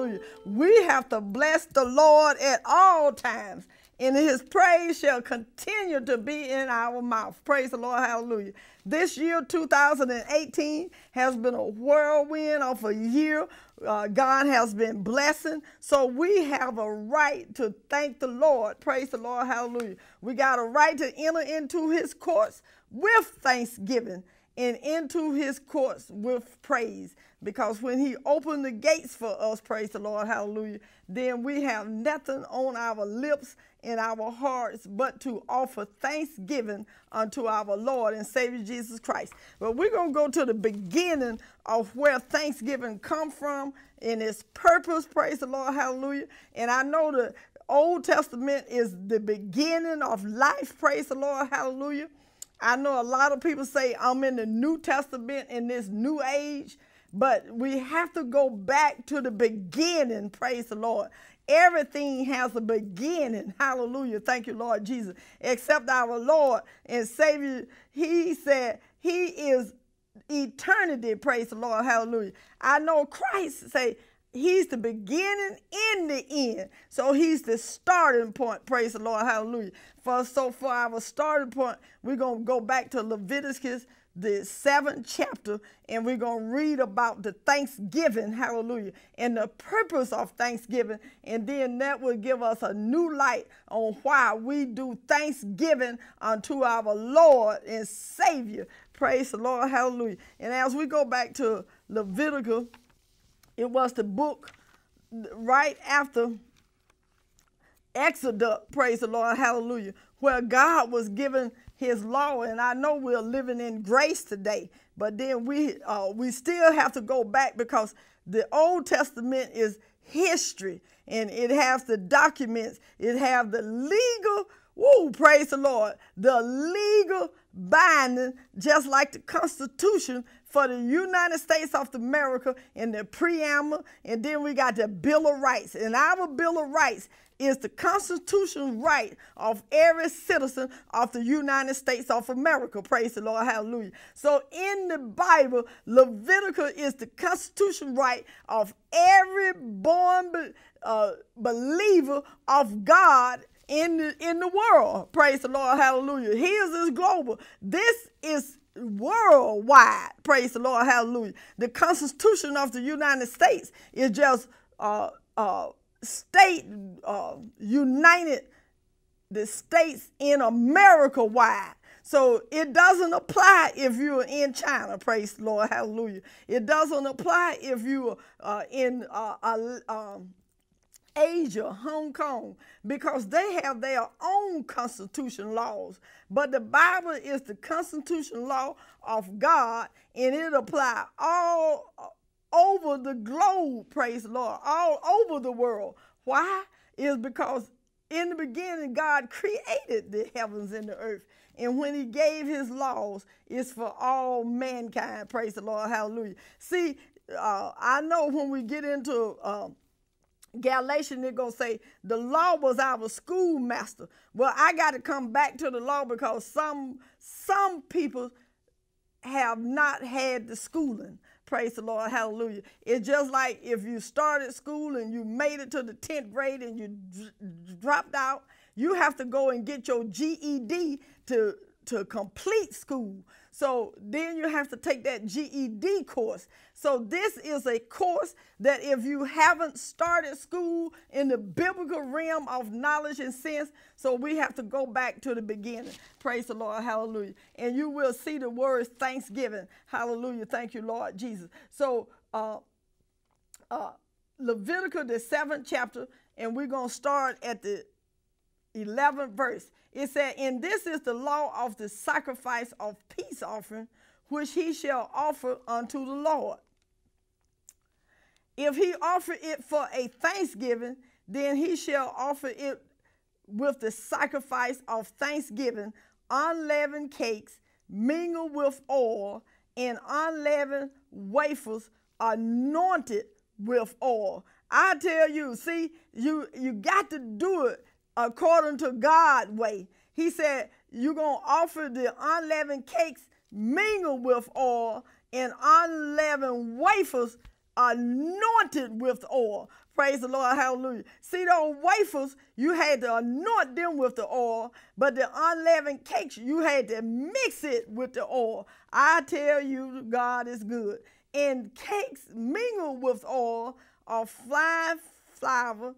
Hallelujah. We have to bless the Lord at all times, and his praise shall continue to be in our mouth. Praise the Lord. Hallelujah. This year, 2018, has been a whirlwind of a year. Uh, God has been blessing. So we have a right to thank the Lord. Praise the Lord. Hallelujah. We got a right to enter into his courts with thanksgiving and into his courts with praise. Because when he opened the gates for us, praise the Lord, hallelujah, then we have nothing on our lips in our hearts but to offer thanksgiving unto our Lord and Savior Jesus Christ. But we're going to go to the beginning of where thanksgiving come from and its purpose, praise the Lord, hallelujah. And I know the Old Testament is the beginning of life, praise the Lord, hallelujah. I know a lot of people say I'm in the New Testament in this new age. But we have to go back to the beginning, praise the Lord. Everything has a beginning. Hallelujah. Thank you, Lord Jesus. Except our Lord and Savior, He said, He is eternity. Praise the Lord. Hallelujah. I know Christ say, He's the beginning and the end. So he's the starting point. Praise the Lord. Hallelujah. For so for our starting point, we're gonna go back to Leviticus the seventh chapter, and we're going to read about the thanksgiving, hallelujah, and the purpose of thanksgiving. And then that will give us a new light on why we do thanksgiving unto our Lord and Savior. Praise the Lord, hallelujah. And as we go back to Leviticus, it was the book right after Exodus, praise the Lord, hallelujah, where God was giving his law. And I know we're living in grace today, but then we uh, we still have to go back because the Old Testament is history and it has the documents, it has the legal Woo, praise the Lord. The legal binding, just like the Constitution for the United States of America in the preamble, and then we got the Bill of Rights. And our Bill of Rights is the constitutional right of every citizen of the United States of America. Praise the Lord. Hallelujah. So in the Bible, Leviticus is the constitutional right of every born uh, believer of God in, in the world. Praise the Lord. Hallelujah. His is global. This is worldwide. Praise the Lord. Hallelujah. The Constitution of the United States is just uh, uh, state uh, united the states in America wide. So it doesn't apply if you're in China, praise the Lord, hallelujah. It doesn't apply if you're uh, in uh, um, Asia, Hong Kong, because they have their own constitution laws. But the Bible is the constitution law of God, and it applies all over the globe, praise the Lord, all over the world. Why? Is because in the beginning, God created the heavens and the earth. And when he gave his laws, it's for all mankind. Praise the Lord. Hallelujah. See, uh, I know when we get into uh, Galatians, they're going to say, the law was our schoolmaster. Well, I got to come back to the law because some, some people have not had the schooling. Praise the Lord. Hallelujah. It's just like if you started school and you made it to the 10th grade and you dropped out, you have to go and get your GED to, to complete school. So then you have to take that GED course. So this is a course that if you haven't started school in the biblical realm of knowledge and sense, so we have to go back to the beginning. Praise the Lord. Hallelujah. And you will see the words thanksgiving. Hallelujah. Thank you, Lord Jesus. So uh, uh, Leviticus, the seventh chapter, and we're going to start at the 11th verse. It said, And this is the law of the sacrifice of peace offering, which he shall offer unto the Lord. If he offer it for a thanksgiving, then he shall offer it with the sacrifice of thanksgiving, unleavened cakes mingled with oil, and unleavened wafers anointed with oil. I tell you, see, you you got to do it according to God way. He said, You're going to offer the unleavened cakes mingled with oil and unleavened wafers anointed with oil. Praise the Lord. Hallelujah. See, those wafers, you had to anoint them with the oil, but the unleavened cakes, you had to mix it with the oil. I tell you, God is good. And cakes mingled with oil are fine flour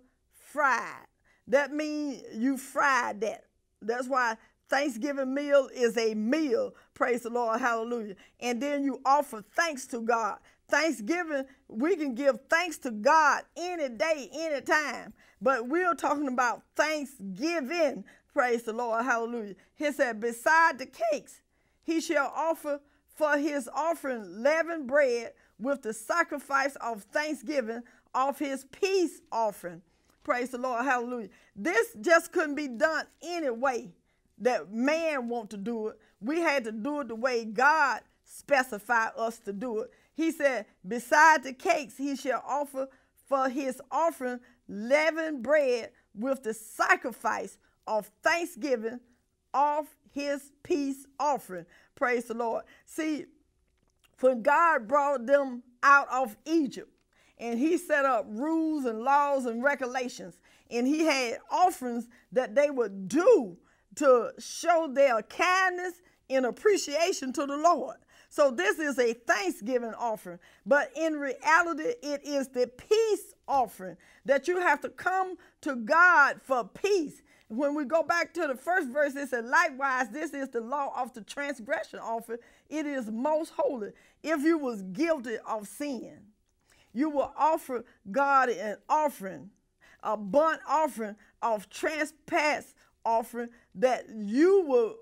fried. That means you fried that. That's why Thanksgiving meal is a meal. Praise the Lord. Hallelujah. And then you offer thanks to God. Thanksgiving, we can give thanks to God any day, any time. But we're talking about thanksgiving. Praise the Lord. Hallelujah. He said, beside the cakes, he shall offer for his offering leavened bread with the sacrifice of thanksgiving of his peace offering. Praise the Lord. Hallelujah. This just couldn't be done any way that man want to do it. We had to do it the way God specified us to do it. He said, beside the cakes, he shall offer for his offering leavened bread with the sacrifice of thanksgiving of his peace offering. Praise the Lord. See, when God brought them out of Egypt, and he set up rules and laws and regulations. And he had offerings that they would do to show their kindness and appreciation to the Lord. So this is a thanksgiving offering, but in reality, it is the peace offering that you have to come to God for peace. When we go back to the first verse, it said, likewise, this is the law of the transgression offering. It is most holy if you was guilty of sin you will offer God an offering, a burnt offering of trespass offering that you will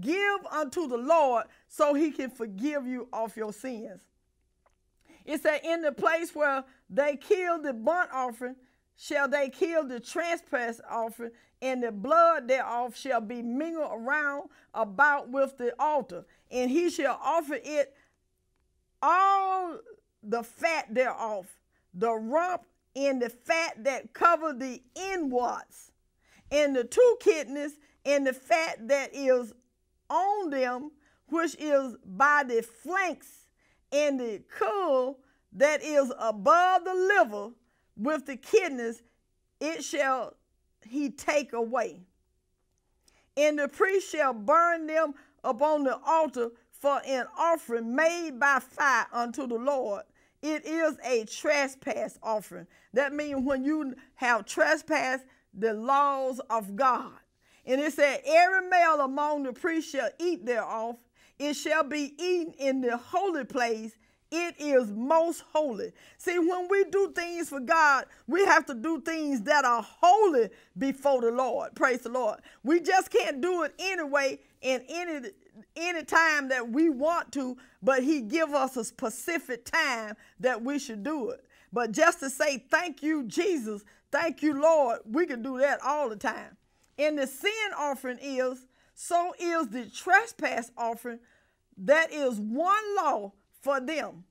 give unto the Lord so he can forgive you of your sins. It said, In the place where they kill the burnt offering, shall they kill the trespass offering, and the blood thereof shall be mingled around about with the altar, and he shall offer it all the fat thereof, the rump and the fat that cover the inwards, and the two kidneys and the fat that is on them, which is by the flanks, and the cool that is above the liver with the kidneys, it shall he take away. And the priest shall burn them upon the altar for an offering made by fire unto the Lord it is a trespass offering. That means when you have trespassed the laws of God. And it said, Every male among the priests shall eat thereof. It shall be eaten in the holy place it is most holy. See, when we do things for God, we have to do things that are holy before the Lord. Praise the Lord. We just can't do it anyway and any any time that we want to, but he give us a specific time that we should do it. But just to say thank you Jesus, thank you Lord, we can do that all the time. And the sin offering is so is the trespass offering. That is one law for them.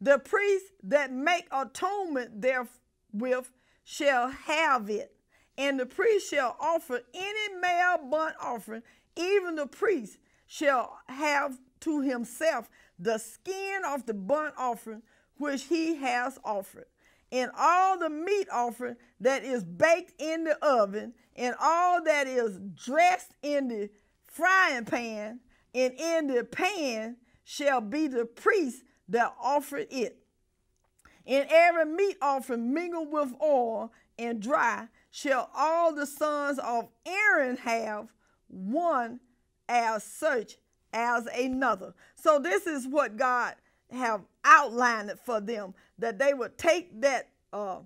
The priests that make atonement therewith shall have it, and the priest shall offer any male burnt offering, even the priest shall have to himself the skin of the burnt offering which he has offered, and all the meat offering that is baked in the oven, and all that is dressed in the frying pan, and in the pan shall be the priest that offered it. In every meat offering mingled with oil and dry shall all the sons of Aaron have one as such as another. So this is what God have outlined for them that they would take that uh,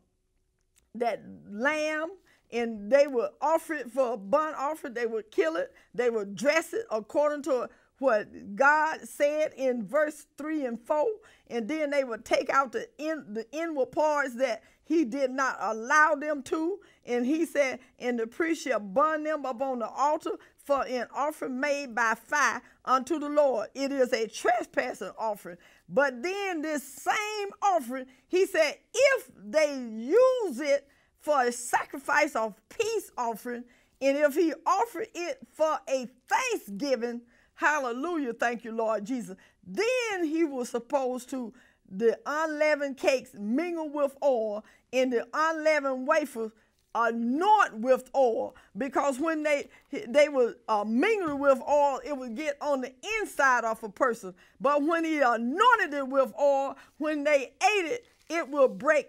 that lamb and they would offer it for a burnt offering. They would kill it. They would dress it according to what God said in verse 3 and 4, and then they would take out the, in, the inward parts that he did not allow them to. And he said, And the priest shall burn them upon the altar for an offering made by fire unto the Lord. It is a trespassing offering. But then this same offering, he said, if they use it for a sacrifice of peace offering, and if he offer it for a thanksgiving Hallelujah. Thank you, Lord Jesus. Then he was supposed to the unleavened cakes mingle with oil and the unleavened wafers anoint with oil because when they they were uh, mingled with oil it would get on the inside of a person but when he anointed it with oil when they ate it it will break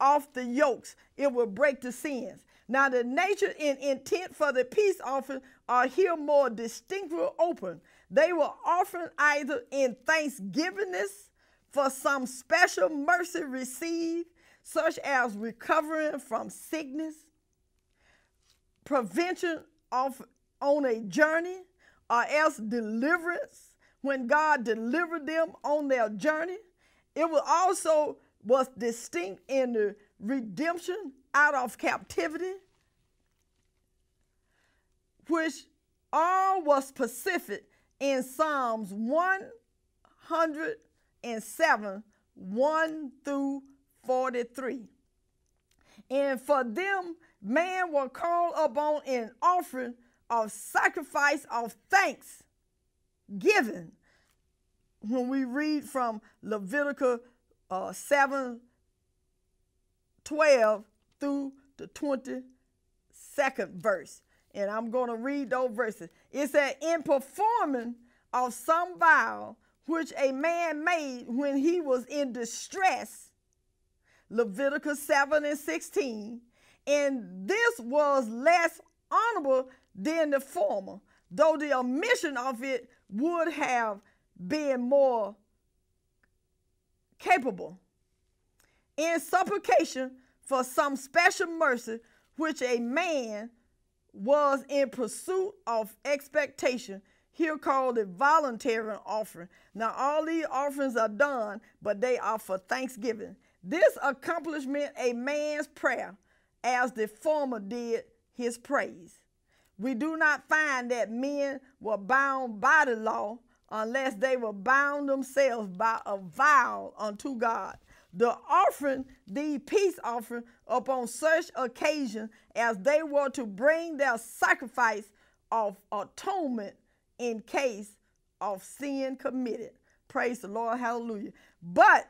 off the yokes it will break the sins now the nature and intent for the peace offering are here more distinctly open, they were offered either in thanksgivingness for some special mercy received, such as recovering from sickness, prevention of on a journey, or else deliverance when God delivered them on their journey. It was also was distinct in the redemption out of captivity which all was specific in Psalms 107, 1 through 43. And for them, man will call upon an offering of sacrifice of thanks given. When we read from Leviticus uh, 7 12 through the 22nd verse and I'm going to read those verses. It said, In performing of some vow which a man made when he was in distress, Leviticus 7 and 16, and this was less honorable than the former, though the omission of it would have been more capable. In supplication for some special mercy which a man was in pursuit of expectation. Here called it voluntary offering. Now all these offerings are done, but they are for thanksgiving. This accomplishment a man's prayer, as the former did his praise. We do not find that men were bound by the law unless they were bound themselves by a vow unto God the offering, the peace offering, upon such occasion as they were to bring their sacrifice of atonement in case of sin committed. Praise the Lord, hallelujah. But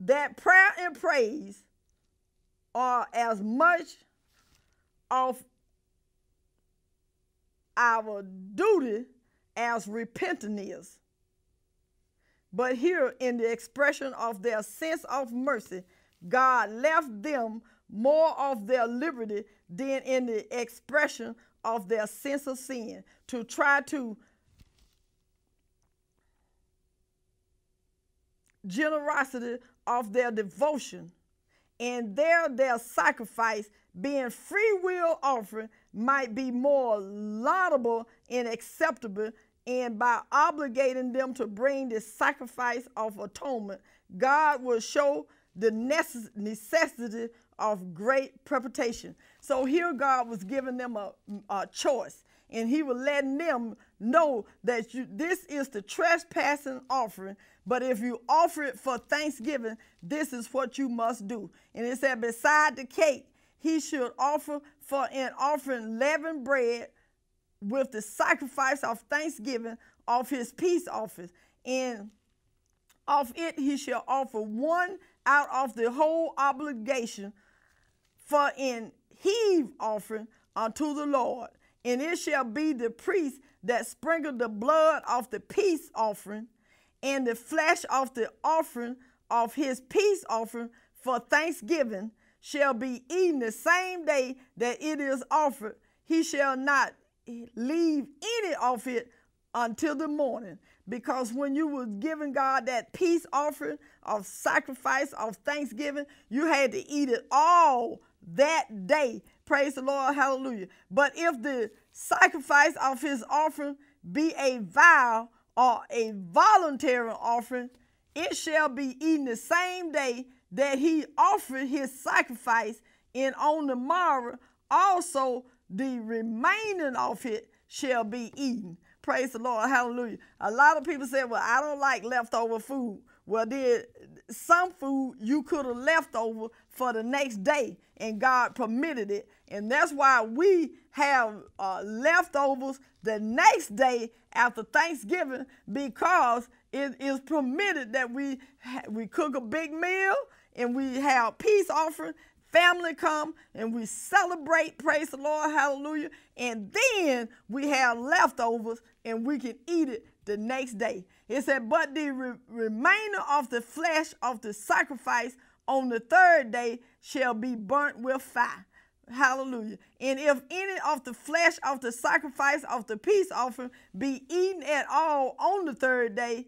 that prayer and praise are as much of our duty as repentance is. But here, in the expression of their sense of mercy, God left them more of their liberty than in the expression of their sense of sin to try to generosity of their devotion and there their sacrifice being free will offering might be more laudable and acceptable and by obligating them to bring this sacrifice of atonement, God will show the necessity of great preparation. So here God was giving them a, a choice, and He was letting them know that you, this is the trespassing offering, but if you offer it for thanksgiving, this is what you must do. And it said, beside the cake, he should offer for an offering leavened bread with the sacrifice of thanksgiving of his peace offering. And of it he shall offer one out of the whole obligation for an heave offering unto the Lord. And it shall be the priest that sprinkled the blood of the peace offering and the flesh of the offering of his peace offering for thanksgiving shall be eaten the same day that it is offered. He shall not leave any of it until the morning. Because when you was giving God that peace offering of sacrifice of thanksgiving, you had to eat it all that day. Praise the Lord, hallelujah. But if the sacrifice of his offering be a vow or a voluntary offering, it shall be eaten the same day that he offered his sacrifice, and on the morrow also the remaining of it shall be eaten. Praise the Lord. Hallelujah. A lot of people say, Well, I don't like leftover food. Well, then some food you could have left over for the next day, and God permitted it. And that's why we have uh, leftovers the next day after Thanksgiving because it is permitted that we, we cook a big meal and we have peace offering family come and we celebrate, praise the Lord, hallelujah. And then we have leftovers and we can eat it the next day. It said, but the re remainder of the flesh of the sacrifice on the third day shall be burnt with fire. Hallelujah. And if any of the flesh of the sacrifice of the peace offering be eaten at all on the third day,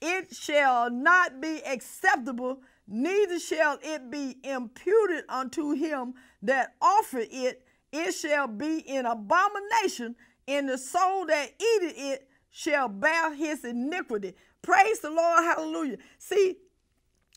it shall not be acceptable neither shall it be imputed unto him that offer it. It shall be an abomination, and the soul that eateth it shall bear his iniquity. Praise the Lord, hallelujah. See,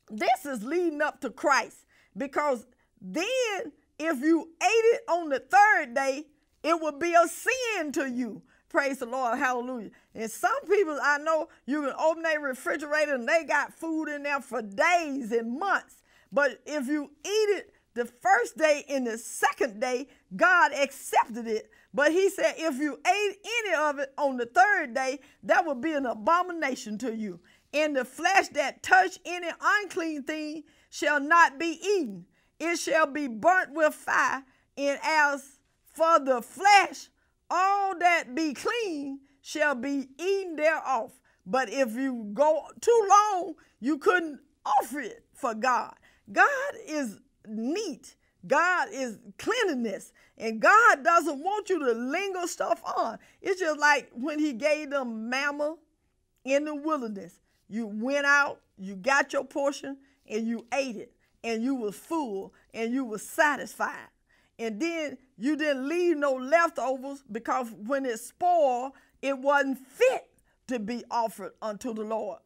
this is leading up to Christ because then if you ate it on the third day, it would be a sin to you. Praise the Lord. Hallelujah. And some people I know you can open their refrigerator and they got food in there for days and months. But if you eat it the first day and the second day, God accepted it. But he said, if you ate any of it on the third day, that would be an abomination to you. And the flesh that touch any unclean thing shall not be eaten. It shall be burnt with fire. And as for the flesh, all that be clean shall be eaten thereof. But if you go too long, you couldn't offer it for God. God is neat. God is cleanliness. And God doesn't want you to linger stuff on. It's just like when he gave them mammal in the wilderness. You went out, you got your portion, and you ate it. And you was full, and you was satisfied. And then you didn't leave no leftovers because when it spoiled, it wasn't fit to be offered unto the Lord.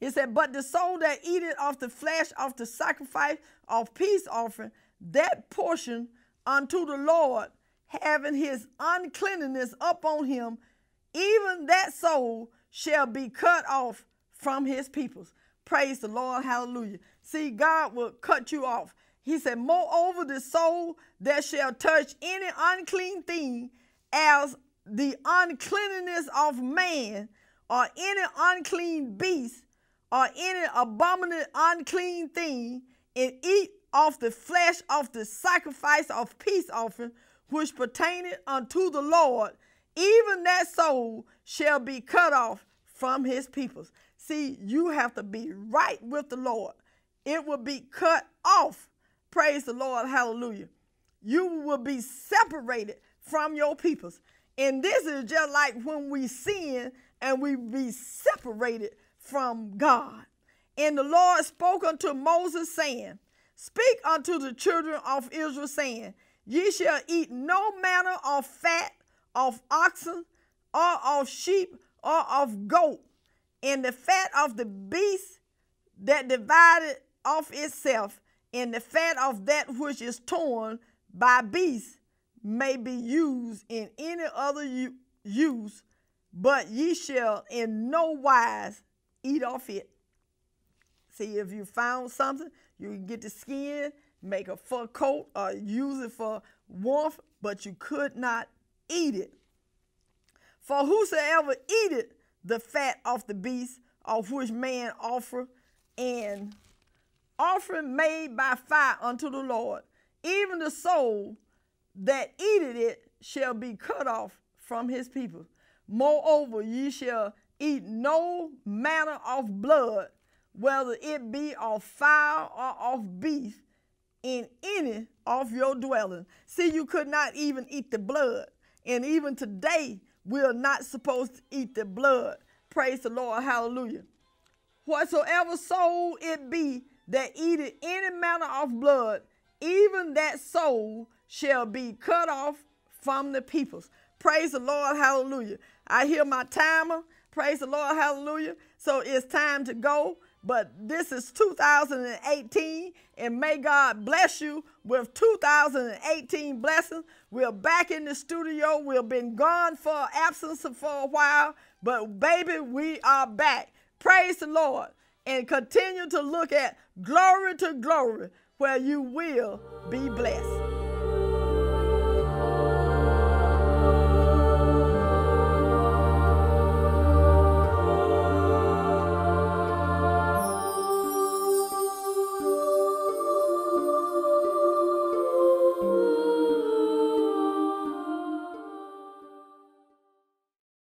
It said, But the soul that eateth of the flesh of the sacrifice of peace offering, that portion unto the Lord, having his uncleanness upon him, even that soul shall be cut off from his peoples. Praise the Lord. Hallelujah. See, God will cut you off. He said, Moreover, the soul that shall touch any unclean thing, as the uncleanness of man, or any unclean beast, or any abominable unclean thing, and eat of the flesh of the sacrifice of peace offering, which pertaineth unto the Lord, even that soul shall be cut off from his peoples. See, you have to be right with the Lord. It will be cut off Praise the Lord. Hallelujah. You will be separated from your peoples. And this is just like when we sin and we be separated from God. And the Lord spoke unto Moses, saying, Speak unto the children of Israel, saying, Ye shall eat no manner of fat of oxen, or of sheep, or of goat, and the fat of the beast that divided of itself, and the fat of that which is torn by beasts may be used in any other use, but ye shall in no wise eat off it. See, if you found something, you can get the skin, make a fur coat, or use it for warmth, but you could not eat it. For whosoever eateth the fat of the beast of which man offer and offering made by fire unto the Lord. Even the soul that eateth it shall be cut off from his people. Moreover, ye shall eat no manner of blood, whether it be of fowl or of beast, in any of your dwelling. See, you could not even eat the blood. And even today, we're not supposed to eat the blood. Praise the Lord. Hallelujah. Whatsoever soul it be that eateth any manner of blood, even that soul shall be cut off from the peoples. Praise the Lord, hallelujah. I hear my timer. Praise the Lord, hallelujah. So it's time to go. But this is 2018, and may God bless you with 2018 blessings. We're back in the studio. We've been gone for absence for a while, but baby, we are back. Praise the Lord and continue to look at glory to glory where you will be blessed.